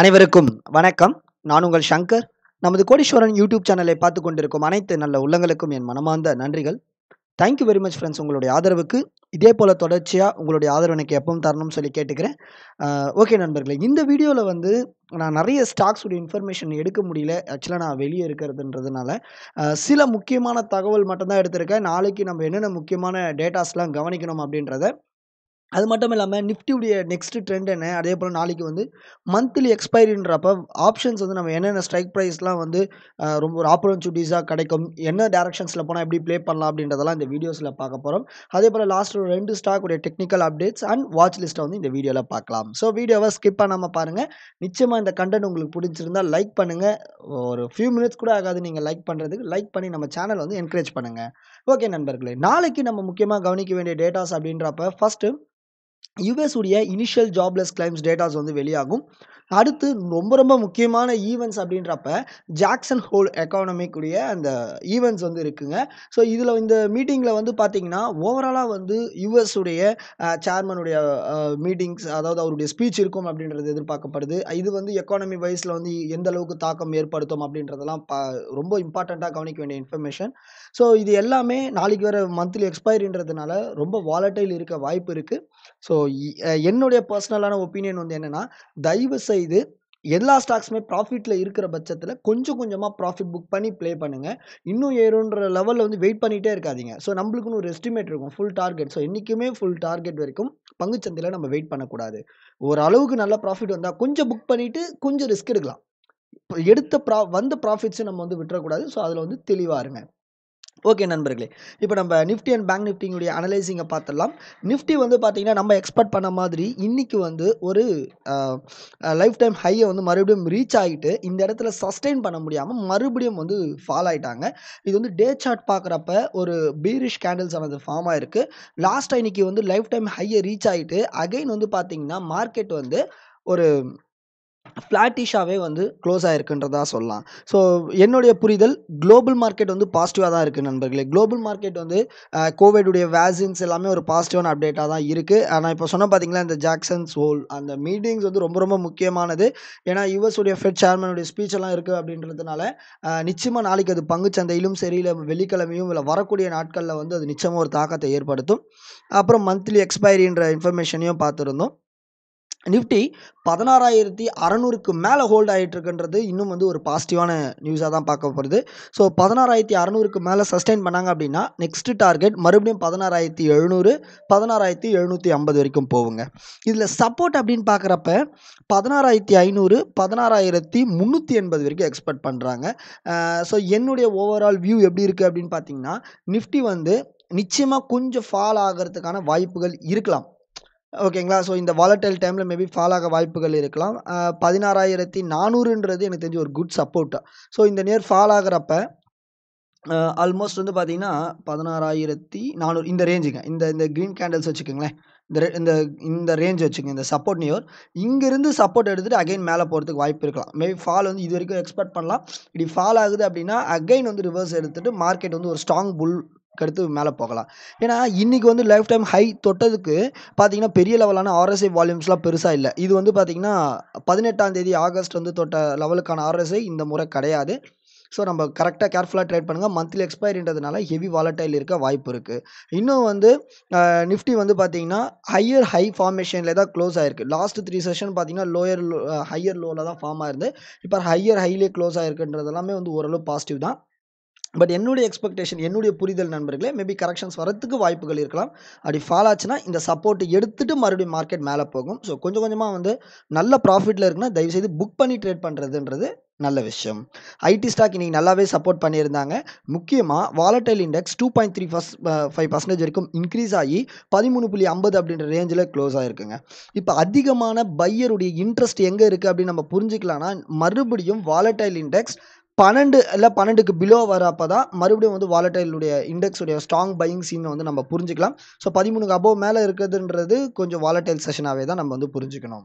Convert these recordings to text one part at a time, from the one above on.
அனைவருக்கும் வணக்கம் நான் உங்கள் சங்கர் நமது கோடீஸ்வரன் யூடியூப் சேனலை பார்த்து கொண்டிருக்கும் அனைத்து நல்ல உள்ளங்களுக்கும் என் மனமார்ந்த நன்றிகள் தேங்க்யூ வெரி மச் ஃப்ரெண்ட்ஸ் உங்களுடைய ஆதரவுக்கு இதே போல் தொடர்ச்சியாக உங்களுடைய ஆதரவு எனக்கு எப்பவும் தரணும்னு சொல்லி கேட்டுக்கிறேன் ஓகே நண்பர்களே இந்த வீடியோவில் வந்து நான் நிறைய ஸ்டாக்ஸுடைய இன்ஃபர்மேஷன் எடுக்க முடியல ஆக்சுவலாக நான் வெளியே இருக்கிறதுன்றதுனால சில முக்கியமான தகவல் மட்டும்தான் எடுத்திருக்கேன் நாளைக்கு நம்ம என்னென்ன முக்கியமான டேட்டாஸ்லாம் கவனிக்கணும் அப்படின்றத அது மட்டும் இல்லாமல் நிஃப்டியுடைய நெக்ஸ்ட்டு ட்ரெண்ட் என்ன அதே போல் நாளைக்கு வந்து மந்த்லி எக்ஸ்பைரின்றப்ப ஆப்ஷன்ஸ் வந்து நம்ம என்னென்ன ஸ்ட்ரைக் ப்ரைஸ்லாம் வந்து ரொம்ப ஒரு ஆப்பர்ச்சுனிட்டிஸாக கிடைக்கும் என்ன டேரக்ஷன்ஸில் போனால் எப்படி ப்ளே பண்ணலாம் அப்படின்றதெல்லாம் இந்த வீடியோஸில் பார்க்க போகிறோம் அதே போல் லாஸ்ட்டு ஒரு ரெண்டு ஸ்டாக்குடைய டெக்னிக்கல் அப்டேட்ஸ் அண்ட் வாட்ச் லிஸ்ட்டை வந்து இந்த வீடியோவில் பார்க்கலாம் ஸோ வீடியோவை ஸ்கிப் பண்ணாமல் பாருங்கள் நிச்சயமாக இந்த கண்டென்ட் உங்களுக்கு பிடிச்சிருந்தால் லைக் பண்ணுங்கள் ஒரு ஃபியூ மினிட்ஸ் கூட ஆகாது நீங்கள் லைக் பண்ணுறதுக்கு லைக் பண்ணி நம்ம சேனல் வந்து என்கரேஜ் பண்ணுங்கள் ஓகே நண்பர்களே நாளைக்கு நம்ம முக்கியமாக கவனிக்க வேண்டிய டேட்டாஸ் அப்படின்றப்ப ஃபஸ்ட்டு யுஎஸ் உடைய இனிஷியல் ஜாப்லெஸ் கிளைம்ஸ் டேட்டாஸ் வந்து வெளியாகும் அடுத்து ரொம்ப ரொம்ப முக்கியமான ஈவெண்ட்ஸ் அப்படின்றப்ப ஜாக்சன் ஹோல் எக்கானமிக்குரிய அந்த ஈவெண்ட்ஸ் வந்து இருக்குங்க ஸோ இதில் இந்த மீட்டிங்கில் வந்து பார்த்தீங்கன்னா ஓவராலாக வந்து யூஎஸ் உடைய சேர்மனுடைய மீட்டிங்ஸ் அதாவது அவருடைய ஸ்பீச் இருக்கும் அப்படின்றது எதிர்பார்க்கப்படுது இது வந்து எக்கானமி வைஸில் வந்து எந்த அளவுக்கு தாக்கம் ஏற்படுத்தும் அப்படின்றதெல்லாம் ரொம்ப இம்பார்ட்டண்ட்டாக கவனிக்க வேண்டிய இன்ஃபர்மேஷன் ஸோ இது எல்லாமே நாளைக்கு வர மந்த்லி எக்ஸ்பைரின்றதுனால ரொம்ப வாலட்டைல் இருக்க வாய்ப்பு இருக்குது ஸோ என்னுடைய பர்சனலான ஒப்பீனியன் வந்து என்னென்னா தயவு செய்ய செய்து எல்லா ஸ்டாக்ஸுமே ப்ராஃபிட்டில் இருக்கிற பட்சத்தில் கொஞ்சம் கொஞ்சமாக ப்ராஃபிட் புக் பண்ணி ப்ளே பண்ணுங்கள் இன்னும் ஏறுன்ற லெவலில் வந்து வெயிட் பண்ணிகிட்டே இருக்காதிங்க ஸோ நம்மளுக்குன்னு ஒரு எஸ்டிமேட் இருக்கும் ஃபுல் டார்கெட் ஸோ என்றைக்குமே ஃபுல் டார்கெட் வரைக்கும் பங்குச்சந்தையில் நம்ம வெயிட் பண்ணக்கூடாது ஒரு அளவுக்கு நல்ல ப்ராஃபிட் வந்தால் கொஞ்சம் புக் பண்ணிவிட்டு கொஞ்சம் ரிஸ்க் எடுக்கலாம் எடுத்த ப்ரா வந்த ப்ராஃபிட்ஸும் நம்ம வந்து விட்டுறக்கூடாது ஸோ அதில் வந்து தெளிவாக இருங்க ஓகே நண்பர்களே இப்போ நம்ம நிஃப்டி அண்ட் பேங்க் நிஃப்டியினுடைய அனலைசிங்கை பார்த்துடலாம் நிஃப்டி வந்து பார்த்திங்கன்னா நம்ம எக்ஸ்பெக்ட் பண்ண மாதிரி இன்றைக்கி வந்து ஒரு லைஃப் டைம் ஹையை வந்து மறுபடியும் ரீச் ஆகிட்டு இந்த இடத்துல சஸ்டெயின் பண்ண முடியாமல் மறுபடியும் வந்து ஃபால் ஆகிட்டாங்க இது வந்து டே சார்ட் பார்க்குறப்ப ஒரு பீரிஷ் கேண்டில்ஸ் ஆனது ஃபார்ம் ஆகிருக்கு லாஸ்ட்டாக இன்றைக்கி வந்து லைஃப் டைம் ஹையை ரீச் ஆகிட்டு அகைன் வந்து பார்த்திங்கன்னா மார்க்கெட் வந்து ஒரு ஃப்ளாட்டிஷாகவே வந்து க்ளோஸ் ஆகிருக்குன்றதா சொல்லலாம் ஸோ என்னுடைய புரிதல் குளோபல் மார்க்கெட் வந்து பாசிட்டிவாக தான் இருக்குது நண்பர்களே குளோபல் மார்க்கெட் வந்து கோவிடுடைய வேக்சின்ஸ் எல்லாமே ஒரு பாசிட்டிவான அப்டேட்டாக தான் இருக்குது ஆனால் இப்போ சொன்ன பார்த்தீங்களா இந்த ஜாக்சன்ஸ் ஹோல் அந்த மீட்டிங்ஸ் வந்து ரொம்ப ரொம்ப முக்கியமானது ஏன்னா யுஎஸ்ஸுடைய ஃபெட் சேர்மனுடைய ஸ்பீச் எல்லாம் இருக்குது அப்படின்றதுனால நிச்சயமாக நாளைக்கு அது பங்கு சந்தையிலும் சரி இல்லை வெள்ளிக்கிழமையும் இல்லை வரக்கூடிய நாட்களில் வந்து அது நிச்சயமாக ஒரு தாக்கத்தை ஏற்படுத்தும் அப்புறம் மந்த்லி எக்ஸ்பைரின்ற இன்ஃபர்மேஷனையும் பார்த்துருந்தோம் நிஃப்டி பதினாறாயிரத்தி அறநூறுக்கு மேலே ஹோல்ட் ஆகிட்டுருக்குன்றது இன்னும் வந்து ஒரு பாசிட்டிவான நியூஸாக தான் பார்க்க போகிறது ஸோ பதினாறாயிரத்தி அறநூறுக்கு மேலே சஸ்டைன் பண்ணாங்க அப்படின்னா நெக்ஸ்ட்டு டார்கெட் மறுபடியும் பதினாறாயிரத்தி எழுநூறு பதினாறாயிரத்தி எழுநூற்றி ஐம்பது வரைக்கும் போகுங்க இதில் சப்போர்ட் அப்படின்னு பார்க்குறப்ப பதினாறாயிரத்தி ஐநூறு பதினாறாயிரத்தி முந்நூற்றி எண்பது வரைக்கும் எக்ஸ்பெக்ட் பண்ணுறாங்க ஸோ என்னுடைய ஓவரால் வியூ எப்படி இருக்குது அப்படின்னு பார்த்தீங்கன்னா நிஃப்டி வந்து நிச்சயமாக கொஞ்சம் ஃபால் ஆகிறதுக்கான வாய்ப்புகள் இருக்கலாம் ஓகேங்களா ஸோ இந்த வாலட்டைல் டைமில் மேபி ஃபால் ஆக வாய்ப்புகள் இருக்கலாம் பதினாறாயிரத்தி நானூறுன்றது எனக்கு தெரிஞ்சு ஒரு குட் சப்போர்ட்டாக ஸோ இந்த நேர் ஃபால் ஆகிறப்ப ஆல்மோஸ்ட் வந்து பார்த்தீங்கன்னா பதினாறாயிரத்தி நானூறு இந்த ரேஞ்சுங்க இந்த இந்த க்ரீன் கேண்டில்ஸ் வச்சுக்கோங்களேன் இந்த இந்த இந்த ரேஞ்ச் வச்சுங்க இந்த சப்போர்ட் நியர் இங்கேருந்து சப்போர்ட் எடுத்துகிட்டு அகைன் மேலே போகிறதுக்கு வாய்ப்பு இருக்கலாம் மேபி ஃபால் வந்து இது வரைக்கும் எக்ஸ்பெக்ட் பண்ணலாம் இப்படி ஃபால் ஆகுது அப்படின்னா அகைன் வந்து ரிவர்ஸ் எடுத்துகிட்டு மார்க்கெட் வந்து ஒரு ஸ்ட்ராங் புல் அடுத்து மேலே போகலாம் ஏன்னா இன்றைக்கி வந்து லைஃப் டைம் ஹை தொட்டதுக்கு பார்த்தீங்கன்னா பெரிய லெவலான ஆர்எஸ்ஐ வால்யூம்ஸ்லாம் பெருசாக இல்லை இது வந்து பார்த்திங்கன்னா பதினெட்டாம் தேதி ஆகஸ்ட் வந்து தொட்ட லெவலுக்கான ஆர்எஸ்ஐ இந்த முறை கிடையாது ஸோ நம்ம கரெக்டாக கேர்ஃபுல்லாக ட்ரேட் பண்ணுங்கள் மந்த்லி எக்ஸ்பைரின்றதுனால ஹெவி வாலட்டைல் இருக்க வாய்ப்பு இருக்குது இன்னும் வந்து நிஃப்டி வந்து பார்த்தீங்கன்னா ஹையர் ஹை ஃபார்மேஷனில் தான் க்ளோஸ் ஆயிருக்கு லாஸ்ட் த்ரீ செஷன் பார்த்தீங்கன்னா லோயர் ஹையர் லோவில் தான் ஃபார்ம் ஆயிருந்து இப்போ ஹையர் ஹைலே க்ளோஸ் ஆயிருக்குன்றது எல்லாமே வந்து ஓரளவு பாசிட்டிவ் தான் பட் என்னுடைய எக்ஸ்பெக்டேஷன் என்னுடைய புரிதல் நண்பர்களே மேபி கரெக்ஷன்ஸ் வரத்துக்கு வாய்ப்புகள் இருக்கலாம் அப்படி ஃபால் ஆச்சுன்னா இந்த சப்போர்ட்டை எடுத்துகிட்டு மறுபடியும் மார்க்கெட் மேலே போகும் ஸோ கொஞ்சம் கொஞ்சமாக வந்து நல்ல ப்ராஃபிட்டில் இருக்குன்னா தயவுசெய்து புக் பண்ணி ட்ரேட் பண்ணுறதுன்றது நல்ல விஷயம் ஐடி ஸ்டாக் இன்றைக்கி நல்லாவே சப்போர்ட் பண்ணியிருந்தாங்க முக்கியமாக volatile index two point three ஃபஸ் ஃபைவ் பர்சன்டேஜ் வரைக்கும் இன்க்ரீஸ் ஆகி பதிமூணு புள்ளி ஐம்பது அப்படின்ற ரேஞ்சில் க்ளோஸ் ஆகிருக்குங்க இப்போ அதிகமான பையருடைய இன்ட்ரெஸ்ட் எங்கே இருக்குது அப்படின்னு நம்ம புரிஞ்சுக்கலாம்னா மறுபடியும் வாலட்டைல் இண்டெக்ஸ் பன்னெண்டு இல்லை பன்னெண்டுக்கு பிலோ வரப்போ தான் மறுபடியும் வந்து வாலட்டைலுடைய இண்டெக்ஸுடைய ஸ்ட்ராங் பையிங் சீனை வந்து நம்ம புரிஞ்சுக்கலாம் ஸோ பதிமூணுக்கு அபோவ் மேலே இருக்குதுன்றது கொஞ்சம் வாலட்டைல் செஷனாகவே தான் நம்ம வந்து புரிஞ்சுக்கணும்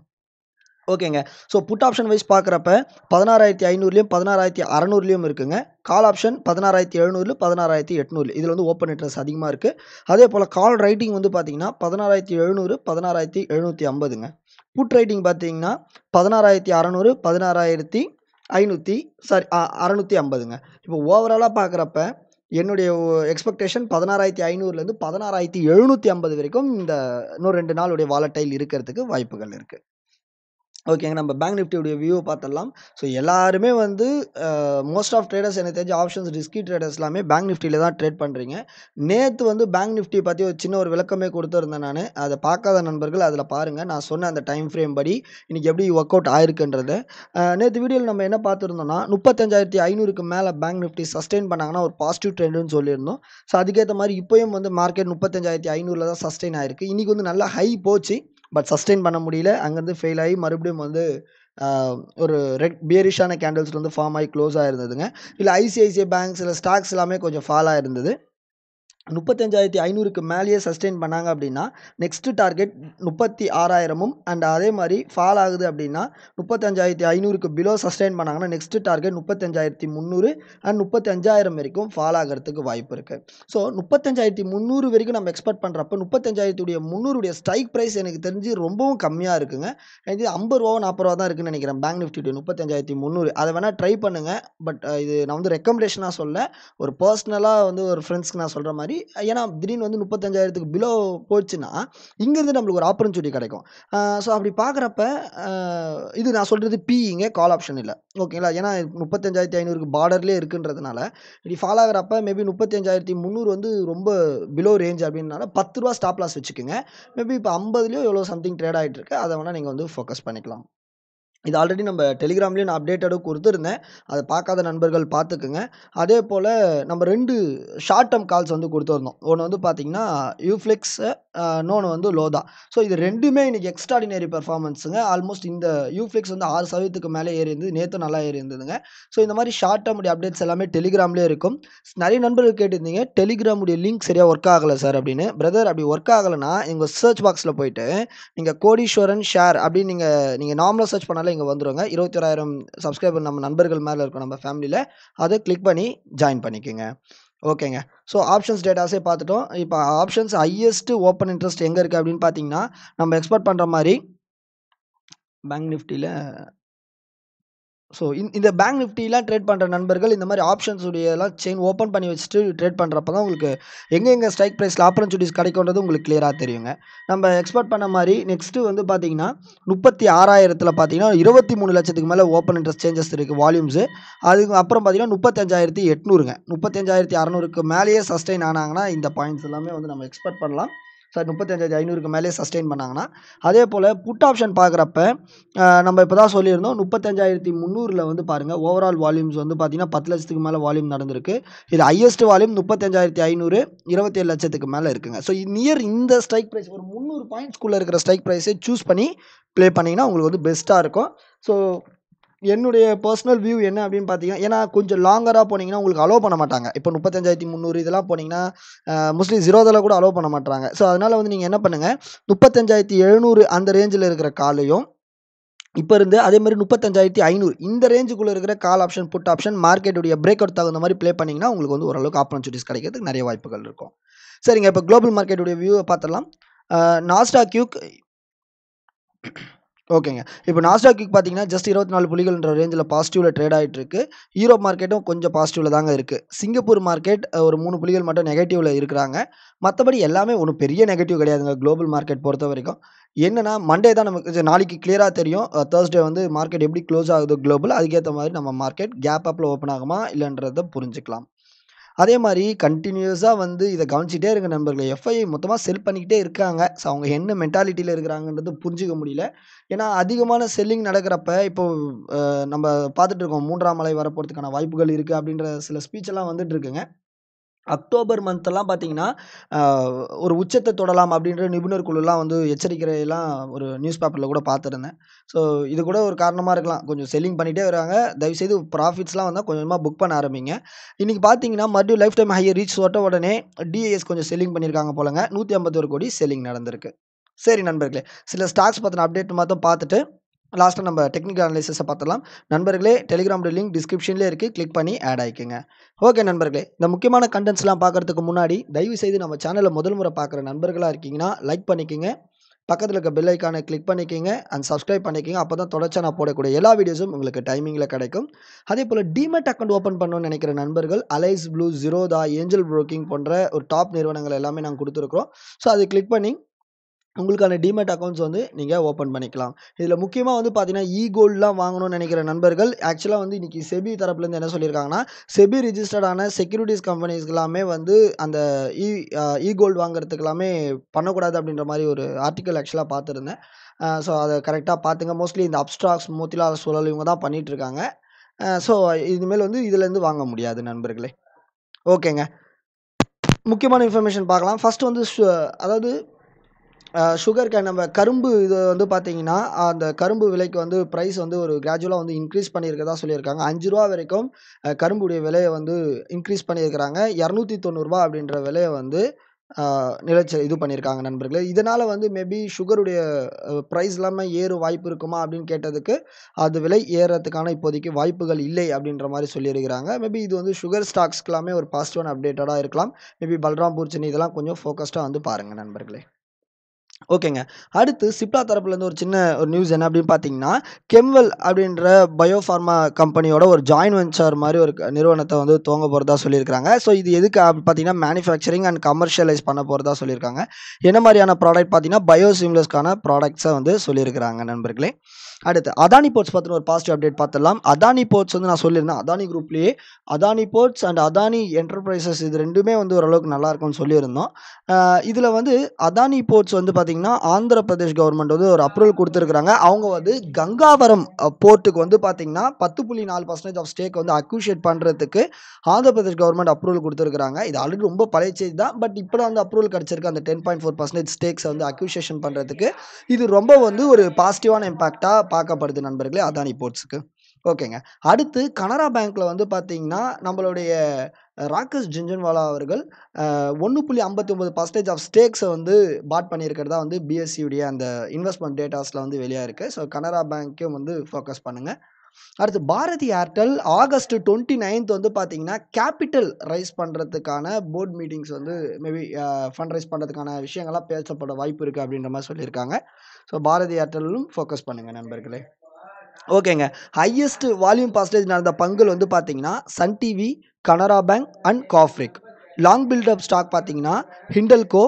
ஓகேங்க ஸோ புட் ஆப்ஷன் வைஸ் பார்க்குறப்ப பதினாறாயிரத்தி ஐநூறுலேயும் பதினாறாயிரத்தி அறநூறுலேயும் இருக்குங்க கால் ஆப்ஷன் பதினாறாயிரத்தி எழுநூறு பதினாறாயிரத்தி எட்நூறு இதில் வந்து ஓப்பன் இன்ட்ரெஸ்ட் அதிகமாக இருக்குது அதே போல் கால் ரைட்டிங் வந்து பார்த்திங்கன்னா பதினாறாயிரத்தி எழுநூறு பதினாறாயிரத்தி எழுநூற்றி ஐம்பதுங்க புட் ரைட்டிங் பார்த்தீங்கன்னா பதினாறாயிரத்தி அறநூறு பதினாறாயிரத்தி ஐநூற்றி சாரி அறநூற்றி ஐம்பதுங்க இப்போ ஓவராலாக பார்க்குறப்ப என்னுடைய எக்ஸ்பெக்டேஷன் பதினாறாயிரத்தி ஐநூறுலேருந்து பதினாறாயிரத்தி எழுநூற்றி ஐம்பது வரைக்கும் இந்த இன்னும் ரெண்டு நாளுடைய வாலட்டைல் இருக்கிறதுக்கு வாய்ப்புகள் இருக்குது ஓகேங்க நம்ம பேங்க் நிஃப்டியுடைய வியூவை பார்த்துடலாம் ஸோ எல்லாருமே வந்து மோஸ்ட் ஆஃப் ட்ரேடர்ஸ் எனக்கு தெரிஞ்ச ஆப்ஷன்ஸ் ரிஸ்கி ட்ரேடர்ஸ் எல்லாமே பேங்க் நிஃப்டியில் தான் ட்ரேட் பண்ணுறீங்க நேற்று வந்து பேங்க் நிஃப்டி பற்றி ஒரு சின்ன ஒரு விளக்கமே கொடுத்துருந்தேன் நான் அதை பார்க்காத நண்பர்கள் அதில் பாருங்கள் நான் சொன்ன அந்த டைம் ஃப்ரேம் படி இன்றைக்கி எப்படி ஒர்க் அவுட் ஆயிருக்குன்றது நேற்று வீடியோவில் நம்ம என்ன பார்த்துருந்தோம்னா முப்பத்தஞ்சாயிரத்தி ஐநூறுக்கு மேலே பேங்க் நிஃப்டி சஸ்டெயின் பண்ணாங்கன்னா ஒரு பாசிட்டிவ் ட்ரெண்டுன்னு சொல்லியிருந்தோம் ஸோ அதுக்கேற்ற மாதிரி இப்போயும் வந்து மார்க்கெட் முப்பத்தஞ்சாயிரத்தி ஐநூறில் தான் சஸ்டெயின் ஆயிருக்கு இன்றைக்கி வந்து நல்லா ஹை போச்சு பட் சஸ்டெயின் பண்ண முடியல அங்கேருந்து ஃபெயில் ஆகி மறுபடியும் வந்து ஒரு ரெட் பியரிஷான கேண்டில்ஸ் வந்து ஃபார்ம் ஆகி க்ளோஸ் ஆகிருந்ததுங்க இல்லை ஐசிஐசிஐ பேங்க்ஸ் இல்லை ஸ்டாக்ஸ் எல்லாமே கொஞ்சம் ஃபாலாக இருந்தது முப்பத்தஞ்சாயிரத்தி ஐநூறுக்கு மேலேயே சஸ்டெயின் பண்ணாங்க அப்படின்னா நெக்ஸ்ட்டு டார்கெட் முப்பத்தி ஆறாயிரமும் அண்ட் அதே மாதிரி ஃபால் ஆகுது அப்படின்னா முப்பத்தஞ்சாயிரத்தி ஐநூறுக்கு பிலோ சஸ்டெயின் பண்ணாங்கன்னா நெக்ஸ்ட்டு டார்கெட் முப்பத்தஞ்சாயிரத்தி முந்நூறு அண்ட் முப்பத்தஞ்சாயிரம் வரைக்கும் ஃபால் ஆகிறதுக்கு வாய்ப்பு இருக்குது ஸோ முப்பத்தஞ்சாயிரத்தி முந்நூறு வரைக்கும் நம்ம எக்ஸ்பெக்ட் பண்ணுறப்ப முப்பத்தஞ்சாயிரத்துடைய முந்நூறுடைய ஸ்ட்ரைக் ப்ரைஸ் எனக்கு தெரிஞ்சு ரொம்பவும் கம்மியாக இருக்குங்க இது ஐம்பது ரூபா நாற்பது ரூபா தான் இருக்குன்னு நினைக்கிறேன் பேங்க் நிஃப்டியுடைய முப்பத்தஞ்சாயிரத்தி முந்நூறு அதை வேணால் ட்ரை பண்ணுங்கள் பட் இது நான் வந்து ரெக்கமெண்டேஷனாக சொல்ல ஒரு பர்சனலாக வந்து ஒரு ஃப்ரெண்ட்ஸ்க்கு நான் சொல்கிற மாதிரி மாதிரி ஏன்னா திடீர்னு வந்து முப்பத்தஞ்சாயிரத்துக்கு பிலோ போச்சுன்னா இங்கேருந்து நம்மளுக்கு ஒரு ஆப்பர்ச்சுனிட்டி கிடைக்கும் ஸோ அப்படி பார்க்குறப்ப இது நான் சொல்கிறது பி இங்கே கால் ஆப்ஷன் இல்லை ஓகேங்களா ஏன்னா முப்பத்தஞ்சாயிரத்தி ஐநூறுக்கு பார்டர்லேயே இருக்குன்றதுனால இப்படி ஃபாலோ ஆகிறப்ப மேபி முப்பத்தஞ்சாயிரத்தி முந்நூறு வந்து ரொம்ப பிலோ ரேஞ்ச் அப்படின்னால பத்து ரூபா ஸ்டாப் லாஸ் வச்சுக்கோங்க மேபி இப்போ ஐம்பதுலேயோ எவ்வளோ சம்திங் ட்ரேட் ஆகிட்டு இருக்கு அதை வேணால் நீங்கள் வந்து ஃபோக்கஸ் பண்ணிக்கலாம் இது ஆல்ரெடி நம்ம டெலிகிராம்லேயும் நான் அப்டேட்டடும் கொடுத்துருந்தேன் அதை பார்க்காத நண்பர்கள் பார்த்துக்குங்க அதே போல் நம்ம ரெண்டு ஷார்ட் டேர்ம் கால்ஸ் வந்து கொடுத்துருந்தோம் ஒன்று வந்து பார்த்திங்கன்னா யூஃப்ளெக்ஸு இன்னொன்று வந்து லோதா ஸோ இது ரெண்டுமே இன்றைக்கி எக்ஸ்ட்ராடினரி பர்ஃபார்மன்ஸுங்க ஆல்மோஸ்ட் இந்த யூஃப்ளெக்ஸ் வந்து ஆறு சதவீதத்துக்கு மேலே ஏறி இருந்தது நேற்று நல்லா ஏறி இருந்ததுங்க ஸோ இந்த மாதிரி ஷார்ட் டேர்முடைய அப்டேட்ஸ் எல்லாமே டெலிகிராம்லேயே இருக்கும் நிறைய நண்பர்கள் கேட்டிருந்தீங்க டெலிகிராமுடைய லிங்க் சரியாக ஒர்க் ஆகலை சார் அப்படின்னு பிரதர் அப்படி ஒர்க் ஆகலைன்னா எங்கள் சர்ச் பாக்ஸில் போயிட்டு நீங்கள் கோடீஸ்வரன் ஷேர் அப்படின்னு நீங்கள் நீங்கள் நார்மலாக சர்ச் பண்ணாலே இங்கே வந்துடுங்க ஓராயிரம் சப்ஸ்கிரைபர் நம்ம நண்பர்கள் மேலே இருக்கும் நம்ம ஃபேமிலியில் அதை கிளிக் பண்ணி ஜாயின் பண்ணிக்கோங்க ஓகேங்க ஸோ ஆப்ஷன்ஸ் டேட்டாஸே பார்த்துட்டோம் இப்போ ஆப்ஷன்ஸ் ஹையஸ்ட்டு ஓப்பன் இன்ட்ரெஸ்ட் எங்கே இருக்குது அப்படின்னு பார்த்தீங்கன்னா நம்ம எக்ஸ்பெக்ட் பண்ணுற மாதிரி பேங்க் நிஃப்டியில் ஸோ இந்த பேங்க் நிஃப்டிலாம் ட்ரேட் பண்ணுற நண்பர்கள் இந்த மாதிரி ஆப்ஷன்ஸ் உடையெல்லாம் செயின் ஓப்பன் பண்ணி வச்சுட்டு ட்ரேட் பண்ணுறப்ப தான் உங்களுக்கு எங்கெங்கே ஸ்ட்ரைக் ப்ரைஸில் ஆப்பர்ச்சுனிட்டிஸ் கிடைக்குன்றது உங்களுக்கு கிளியராக தெரியுங்க நம்ம எக்ஸ்பெக்ட் பண்ண மாதிரி நெக்ஸ்ட்டு வந்து பார்த்தீங்கன்னா முப்பத்தி ஆறாயிரத்தில் பார்த்தீங்கன்னா இருபத்தி மூணு லட்சத்துக்கு மேலே ஓப்பன் இன்ட்ரெஸ்ட் சேஞ்சஸ் இருக்குது வால்யூம்ஸு அதுக்கு அப்புறம் பார்த்தீங்கன்னா முப்பத்தஞ்சாயிரத்தி எட்நூறுங்க முப்பத்தஞ்சாயிரத்தி அறநூறுக்கு மேலேயே சஸ்டெயின் ஆனாங்கன்னா இந்த பாயிண்ட்ஸ் எல்லாமே வந்து நம்ம எக்ஸ்பெக்ட் பண்ணலாம் சாரி முப்பத்தஞ்சாயிரத்தி ஐநூறுக்கு மேலே சஸ்டெயின் பண்ணாங்கன்னா அதே போல் புட் ஆப்ஷன் பார்க்குறப்ப நம்ம இப்போ தான் சொல்லியிருந்தோம் முப்பத்தஞ்சாயிரத்தி முந்நூறில் வந்து பாருங்கள் ஓவரால் வால்யூம்ஸ் வந்து பார்த்திங்கன்னா பத்து லட்சத்துக்கு மேலே வால்யூம் நடந்திருக்கு இது ஹையஸ்ட் வால்யூம் முப்பத்தஞ்சாயிரத்தி ஐநூறு இருபத்தேழு லட்சத்துக்கு மேலே இருக்குங்க ஸோ நியர் இந்த ஸ்ட்ரைக் ப்ரைஸ் ஒரு முந்நூறு பாயிண்ட்ஸ்குள்ளே இருக்கிற ஸ்ட்ரைக் ப்ரைஸை சூஸ் பண்ணி ப்ளே பண்ணிங்கன்னா உங்களுக்கு வந்து பெஸ்ட்டாக இருக்கும் ஸோ என்னுடைய பர்சனல் வியூ என்ன அப்படின்னு பார்த்தீங்கன்னா ஏன்னா கொஞ்சம் லாங்கராக போனீங்கன்னா உங்களுக்கு அலோவ் பண்ண மாட்டாங்க இப்போ முப்பத்தஞ்சாயிரத்தி முந்நூறு இதெல்லாம் போனீங்கன்னா முஸ்லீம் ஜீரோதில் கூட அலோவ் பண்ண மாட்டாங்க ஸோ அதனால் வந்து நீங்கள் என்ன பண்ணுங்கள் முப்பத்தஞ்சாயிரத்தி எழுநூறு அந்த ரேஞ்சில் இருக்கிற காலையும் இப்போ இருந்து அதே மாதிரி முப்பத்தஞ்சாயிரத்தி ஐநூறு இந்த ரேஞ்சுக்குள்ளே இருக்கிற கால் ஆப்ஷன் புட் ஆப்ஷன் மார்க்கெட்டுடைய பிரேக் அவுட் தகுந்த மாதிரி ப்ளே பண்ணிங்கன்னா உங்களுக்கு வந்து ஓரளவுக்கு ஆப்பர்ச்சுனிட்டிஸ் கிடைக்கிறதுக்கு நிறைய வாய்ப்புகள் இருக்கும் சரிங்க இப்போ குளோபல் மார்க்கெட்டுடைய வியூவை பார்த்துடலாம் நாஸ்டா கியூக் ஓகேங்க இப்போ நாஸ்டாக்கு பார்த்தீங்கன்னா ஜஸ்ட் இருபத்தி நாலு புள்ளிகள்ன்ற ரேஞ்சில் பாசிட்டிவில் ட்ரேட் ஆகிட்டு இருக்கு யூரோப் மார்க்கெட்டும் கொஞ்சம் பாசிட்டிவில் தாங்க இருக்குது சிங்கப்பூர் மார்க்கெட் ஒரு மூணு புள்ளிகள் மட்டும் நெகட்டிவில் இருக்கிறாங்க மற்றபடி எல்லாமே ஒன்றும் பெரிய நெகட்டிவ் கிடையாதுங்க குளோபல் மார்க்கெட் பொறுத்த வரைக்கும் என்னென்னா மண்டே தான் நமக்கு நாளைக்கு கிளியராக தெரியும் தேர்ஸ்டே வந்து மார்க்கெட் எப்படி க்ளோஸ் ஆகுது குளோபல் அதுக்கேற்ற மாதிரி நம்ம மார்க்கெட் கேப் அப்பில் ஓப்பன் ஆகுமா இல்லைன்றதை புரிஞ்சுக்கலாம் அதே மாதிரி கண்டினியூஸாக வந்து இதை கவனிச்சிட்டே இருக்க நண்பர்களை எஃப்ஐ மொத்தமாக செல் பண்ணிக்கிட்டே இருக்காங்க ஸோ அவங்க என்ன மென்டாலிட்டியில் இருக்கிறாங்கன்றது புரிஞ்சிக்க முடியல ஏன்னா அதிகமான செல்லிங் நடக்கிறப்ப இப்போ நம்ம பார்த்துட்டு இருக்கோம் மூன்றாம் மலை வரப்போகிறதுக்கான வாய்ப்புகள் இருக்குது அப்படின்ற சில ஸ்பீச்செல்லாம் வந்துட்டு இருக்குங்க அக்டோபர் மந்த்தெல்லாம் பார்த்தீங்கன்னா ஒரு உச்சத்தை தொடலாம் அப்படின்ற நிபுணர் குழுலாம் வந்து எச்சரிக்கைலாம் ஒரு நியூஸ் பேப்பரில் கூட பார்த்துருந்தேன் ஸோ இது கூட ஒரு காரணமாக இருக்கலாம் கொஞ்சம் செல்லிங் பண்ணிகிட்டே வருவாங்க தயவுசெய்து ப்ராஃபிட்ஸ்லாம் வந்தால் கொஞ்சமாக புக் பண்ண ஆரம்பிங்க இன்றைக்கி பார்த்தீங்கன்னா மறுபடியும் லைஃப் டைம் ஹையர் ரீச் சொட்ட உடனே டிஏஎஸ் கொஞ்சம் செல்லிங் பண்ணியிருக்காங்க போலங்க நூற்றி ஐம்பத்தொரு கோடி செல்லிங் நடந்திருக்கு சரி நண்பர்களே சில ஸ்டாக்ஸ் பற்றின அப்டேட் மட்டும் பார்த்துட்டு லாஸ்ட்டாக நம்ம டெக்னிக்கல் அனலைசஸை பார்த்துலாம் நண்பர்களே டெலிகிராம் லிங்க் டிஸ்கிரிப்ஷன்லேயே இருக்குது கிளிக் பண்ணி ஆட் ஆகிக்கங்க ஓகே நண்பர்களே இந்த முக்கியமான கண்டென்ட்ஸ்லாம் பார்க்குறதுக்கு முன்னாடி தயவு செய்து நம்ம சேனலை முதல் முறை பார்க்குற நண்பர்களாக இருக்கீங்கன்னா லைக் பண்ணிக்கோங்க பக்கத்தில் இருக்க பெல் ஐக்கானை கிளிக் பண்ணிக்கிங்க அண்ட் சப்ஸ்கிரைப் பண்ணிக்கிங்க அப்போ தான் தொடர்ச்சா நான் போடக்கூடிய எல்லா வீடியோஸும் உங்களுக்கு டைமிங்கில் கிடைக்கும் அதே போல் டிமெட் அக்கௌண்ட் ஓப்பன் பண்ணணும்னு நினைக்கிற நண்பர்கள் Alice Blue Zerodha Angel Broking போன்ற ஒரு டாப் நிறுவனங்கள் எல்லாமே நாங்கள் கொடுத்துருக்குறோம் ஸோ அதை கிளிக் பண்ணி உங்களுக்கான டிமெட் அக்கௌண்ட்ஸ் வந்து நீங்கள் ஓப்பன் பண்ணிக்கலாம் இதில் முக்கியமாக வந்து பார்த்தீங்கன்னா இ கோல்டெலாம் வாங்கணும்னு நினைக்கிற நண்பர்கள் ஆக்சுவலாக வந்து இன்றைக்கி செபி தரப்புலேருந்து என்ன சொல்லியிருக்காங்கன்னா செபி ரிஜிஸ்டர்டான செக்யூரிட்டிஸ் கம்பெனிஸ்க்கு எல்லாமே வந்து அந்த இ e, கோல்டு வாங்குறதுக்கு எல்லாமே பண்ணக்கூடாது அப்படின்ற மாதிரி ஒரு ஆர்டிக்கல் ஆக்சுவலாக பார்த்துருந்தேன் ஸோ அதை கரெக்டாக பார்த்துங்க மோஸ்ட்லி இந்த அப்ஸ்ட்ராக்ஸ் மோத்திலால் சூழல் இவங்க தான் பண்ணிகிட்ருக்காங்க ஸோ இதுமாரி வந்து இதுலேருந்து வாங்க முடியாது நண்பர்களே ஓகேங்க முக்கியமான இன்ஃபர்மேஷன் பார்க்கலாம் ஃபஸ்ட்டு வந்து அதாவது சுகர் கேன் நம்ம கரும்பு இது வந்து பார்த்தீங்கன்னா அந்த கரும்பு விலைக்கு வந்து ப்ரைஸ் வந்து ஒரு கிராஜுவலாக வந்து இன்க்ரீஸ் பண்ணியிருக்கதா சொல்லியிருக்காங்க அஞ்சு ரூபா வரைக்கும் கரும்புடைய விலையை வந்து இன்க்ரீஸ் பண்ணியிருக்கிறாங்க இரநூத்தி தொண்ணூறுபா அப்படின்ற விலையை வந்து நிலச்ச இது பண்ணியிருக்காங்க நண்பர்களே இதனால் வந்து மேபி சுகருடைய ப்ரைஸ் இல்லாமல் ஏறும் வாய்ப்பு இருக்குமா அப்படின்னு கேட்டதுக்கு அது விலை ஏறுறதுக்கான இப்போதைக்கு வாய்ப்புகள் இல்லை அப்படின்ற மாதிரி சொல்லியிருக்கிறாங்க மேபி இது வந்து சுகர் ஸ்டாக்ஸ்க்கெல்லாமே ஒரு பாசிட்டிவான அப்டேட்டடாக இருக்கலாம் மேபி பல்ராம்பூர் சென்னை இதெல்லாம் கொஞ்சம் ஃபோக்கஸ்டாக வந்து பாருங்கள் நண்பர்களே ஓகேங்க அடுத்து சிப்லா தரப்புலேருந்து ஒரு சின்ன ஒரு நியூஸ் என்ன அப்படின்னு பார்த்தீங்கன்னா கெம்வெல் அப்படின்ற பயோஃபார்மா கம்பெனியோட ஒரு ஜாயின் வெஞ்சர் மாதிரி ஒரு நிறுவனத்தை வந்து துவங்க போகிறதா சொல்லியிருக்காங்க ஸோ இது எதுக்கு பார்த்தீங்கன்னா மேனுஃபேக்சரிங் அண்ட் கமர்ஷியலைஸ் பண்ண போகிறதா சொல்லியிருக்காங்க என்ன மாதிரியான ப்ராடக்ட் பார்த்தீங்கன்னா பயோசிம்லஸ்க்கான ப்ராடக்ட்ஸை வந்து சொல்லியிருக்கிறாங்க நண்பர்களே அடுத்து அதானி போர்ட்ஸ் பற்றின ஒரு பாசிட்டிவ் அப்டேட் பார்த்துடலாம் அதானி போர்ட்ஸ் வந்து நான் சொல்லியிருந்தேன் அதானி குரூப்லேயே Adani ports and Adani enterprises இது ரெண்டுமே வந்து ஓரளவுக்கு நல்லா இருக்கும்னு சொல்லியிருந்தோம் இதில் வந்து அதானி போர்ட்ஸ் வந்து பார்த்திங்கன்னா ஆந்திர பிரதேஷ் கவர்மெண்ட் வந்து ஒரு அப்ரூவல் கொடுத்துருக்குறாங்க அவங்க வந்து கங்காவரம் போர்ட்டுக்கு வந்து பார்த்திங்கன்னா பத்து புள்ளி நாலு பர்சன்டேஜ் ஆஃப் ஸ்டேக் வந்து அக்யூஷியேட் பண்ணுறதுக்கு ஆந்திர பிரதேஷ் கவர்மெண்ட் அப்ரூவல் கொடுத்துருக்குறாங்க இது ஆல்ரெடி ரொம்ப பழைய செய்தி தான் பட் இப்போ வந்து அப்ரூவல் கிடச்சிருக்கு அந்த டென் பாயிண்ட் ஃபோர் பர்சன்டேஜ் ஸ்டேக்ஸை வந்து அக்யூஷியேஷன் பண்ணுறதுக்கு இது ரொம்ப வந்து ஒரு பாசிட்டிவான இம்பாக்டாக பார்க்கப்படுது நண்பர்களே அதானி போர்ட்ஸுக்கு ஓகேங்க அடுத்து கனரா பேங்க்கில் வந்து பார்த்தீங்கன்னா நம்மளுடைய ராகேஷ் ஜிஞ்சன்வாலா அவர்கள் ஒன்று புள்ளி ஐம்பத்தி ஒம்பது பர்சன்டேஜ் ஆஃப் ஸ்டேக்ஸை வந்து பாட் பண்ணியிருக்கிறதா வந்து பிஎஸ்சியுடைய e அந்த இன்வெஸ்ட்மெண்ட் டேட்டாஸில் வந்து வெளியாக இருக்குது ஸோ கனரா பேங்க்கும் வந்து ஃபோக்கஸ் பண்ணுங்கள் அடுத்து Bharti Airtel August twenty ninth வந்து பார்த்தீங்கன்னா கேபிட்டல் ரைஸ் பண்ணுறதுக்கான போர்ட் மீட்டிங்ஸ் வந்து மேபி ஃபண்ட் ரைஸ் பண்ணுறதுக்கான விஷயங்கள்லாம் பேசப்பட வாய்ப்பு இருக்குது அப்படின்ற மாதிரி சொல்லியிருக்காங்க ஸோ பாரதி ஏர்டெல்லும் ஃபோக்கஸ் பண்ணுங்கள் நண்பர்களே ஓகேங்க ஹையஸ்ட் வால்யூம் பர்சன்டேஜ் நடந்த பங்குகள் வந்து பார்த்தீங்கன்னா Sun TV Canara bank and காஃப்ரிக் லாங் பில்டப் ஸ்டாக் பார்த்தீங்கன்னா Hindalco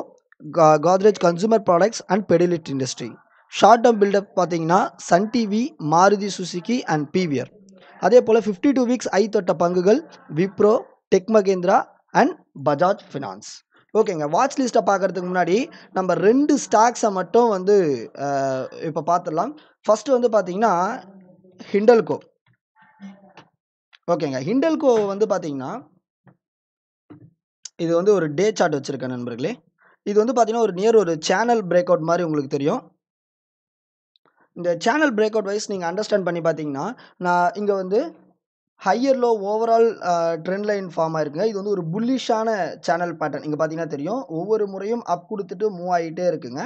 Godrej consumer products and Pidilite industry short term buildup பார்த்தீங்கன்னா Sun TV Maruti Suzuki and PVR அதே போல் ஃபிஃப்டி டூ வீக்ஸ் ஐ தொட்ட பங்குகள் Wipro tech Mahindra and Bajaj finance ஓகேங்க வாட்ச் லிஸ்ட்டை பார்க்குறதுக்கு முன்னாடி நம்ம ரெண்டு ஸ்டாக்ஸை மட்டும் வந்து இப்போ பார்த்துடலாம் ஃபஸ்ட்டு வந்து பார்த்தீங்கன்னா ஹிண்டல்கோ ஓகேங்க ஹிண்டல்கோ வந்து பார்த்தீங்கன்னா இது வந்து ஒரு டே சார்ட் வச்சுருக்கேன் நண்பர்களே இது வந்து பார்த்தீங்கன்னா ஒரு நியர் ஒரு சேனல் பிரேக் அவுட் மாதிரி உங்களுக்கு தெரியும் இந்த சேனல் பிரேக் அவுட் வைஸ் நீங்கள் அண்டர்ஸ்டாண்ட் பண்ணி பார்த்தீங்கன்னா நான் இங்கே வந்து higher low overall trend line form ஆயிருக்குங்க இது வந்து ஒரு புல்லிஷான சேனல் பேட்டர்ன் இங்கே பார்த்தீங்கன்னா தெரியும் ஒவ்வொரு முறையும் அப் கொடுத்துட்டு மூவ் ஆகிட்டே இருக்குங்க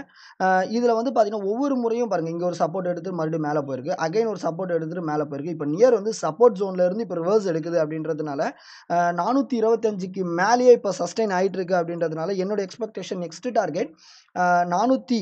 இதில் வந்து பார்த்தீங்கன்னா ஒவ்வொரு முறையும் பாருங்கள் இங்கே ஒரு சப்போர்ட் எடுத்து மறுபடியும் மேலே போயிருக்கு அகைன் ஒரு சப்போர்ட் எடுத்துகிட்டு மேலே போயிருக்கு இப்போ நியர் வந்து சப்போர்ட் ஜோன்லேருந்து இப்போ ரிவர்ஸ் எடுக்குது அப்படின்றதுனால நானூற்றி இருபத்தஞ்சிக்கு மேலேயே இப்போ சஸ்டெயின் ஆகிட்டு இருக்குது அப்படின்றதுனால என்னோட எக்ஸ்பெக்டேஷன் நெக்ஸ்ட் டார்கெட் நானூற்றி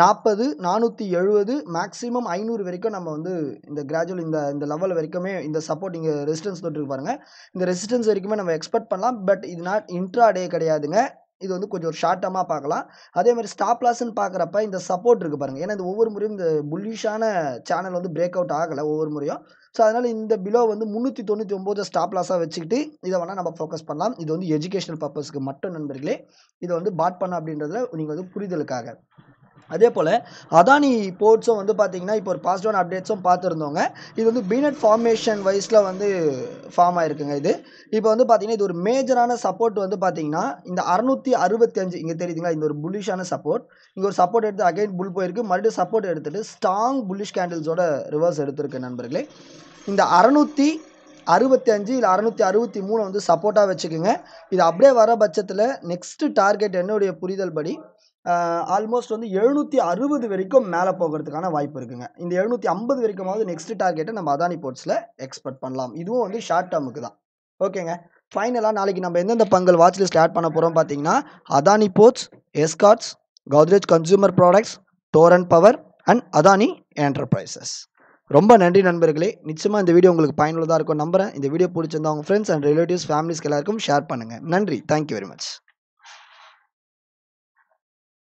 நாற்பது நானூற்றி எழுபது மேக்ஸிமம் ஐநூறு வரைக்கும் நம்ம வந்து இந்த கிராஜுவல் இந்த இந்த லெவல் வரைக்குமே இந்த சப்போர்ட் இங்கே ரெசிஸ்டன்ஸ் தொட்டிருக்கு பாருங்கள் இந்த ரெசிஸ்டன்ஸ் வரைக்குமே நம்ம எக்ஸ்பெக்ட் பண்ணலாம் பட் இது நாட் இன்ட்ரா டே கிடையாதுங்க இது வந்து கொஞ்சம் ஒரு ஷார்ட்டமாக பார்க்கலாம் அதே மாதிரி ஸ்டாப் லாஸ்ன்னு பார்க்குறப்ப இந்த சப்போர்ட் இருக்குது பாருங்கள் ஏன்னா இந்த ஒவ்வொரு முறையும் இந்த புல்லிஷான சேனல் வந்து பிரேக் அவுட் ஆகலை ஒவ்வொரு முறையும் ஸோ அதனால் இந்த பிலோ வந்து முந்நூற்றி தொண்ணூற்றி ஒம்பது ஸ்டாப் லாஸாக வச்சுக்கிட்டு இதை வேணால் நம்ம ஃபோக்கஸ் பண்ணலாம் இது வந்து எஜுகேஷனல் பர்பஸ்க்கு மட்டும் நண்பர்களே இதை வந்து பாட் பண்ண அப்படின்றத நீங்கள் வந்து புரிதலுக்காக அதே போல் அதானி போர்ட்ஸும் வந்து பார்த்தீங்கன்னா இப்போ ஒரு பாசிட்டிவான அப்டேட்ஸும் பார்த்துருந்தோங்க இது வந்து பீனட் ஃபார்மேஷன் வைஸில் வந்து ஃபார்ம் ஆயிருக்குங்க இது இப்போ வந்து பார்த்தீங்கன்னா இது ஒரு மேஜரான சப்போர்ட் வந்து பார்த்தீங்கன்னா இந்த அறுநூற்றி அஞ்சு இங்கே தெரியுதுங்களா இந்த ஒரு புல்லிஷான சப்போர்ட் இங்கே ஒரு சப்போர்ட் எடுத்து அகைன் புல் போயிருக்கு மறுபடியும் சப்போர்ட் எடுத்துகிட்டு ஸ்ட்ராங் புல்லிஷ் கேண்டில்ஸோட ரிவர்ஸ் எடுத்திருக்கு நண்பர்களே இந்த அறுநூற்றி அறுபத்தி அஞ்சு இல்லை அறுநூற்றி அறுபத்தி மூணு வந்து சப்போர்ட்டாக வச்சுக்கோங்க இது அப்படியே வர பட்சத்தில் நெக்ஸ்ட்டு டார்கெட் என்னுடைய புரிதல் படி ஆல்மோஸ்ட் வந்து எழுநூற்றி அறுபது வரைக்கும் மேலே போகிறதுக்கான வாய்ப்பு இருக்குங்க இந்த எழுநூற்றி ஐம்பது வரைக்குமாவது நெக்ஸ்ட் டார்கெட்டை நம்ம அதானி போர்ட்ஸில் எக்ஸ்பெக்ட் பண்ணலாம் இதுவும் வந்து ஷார்ட் டேர்முக்கு தான் ஓகேங்க ஃபைனலாக நாளைக்கு நம்ம எந்தெந்த பங்கல் வாட்ச் லிஸ்ட் ஆட் பண்ண போகிறோம் பார்த்தீங்கன்னா Adani ports Escorts Godrej consumer products Torrent power and Adani enterprises ரொம்ப நன்றி நண்பர்களே நிச்சயமாக இந்த வீடியோ உங்களுக்கு பயனுள்ளதாக இருக்கும் நம்புகிறேன் இந்த வீடியோ பிடிச்சிருந்தா உங்கள் ஃப்ரெண்ட்ஸ் அண்ட் ரிலேட்டிவ்ஸ் ஃபேமிலிஸ்க்கு எல்லாருக்கும் ஷேர் பண்ணுங்கள் நன்றி தேங்க்யூ வெரி மச்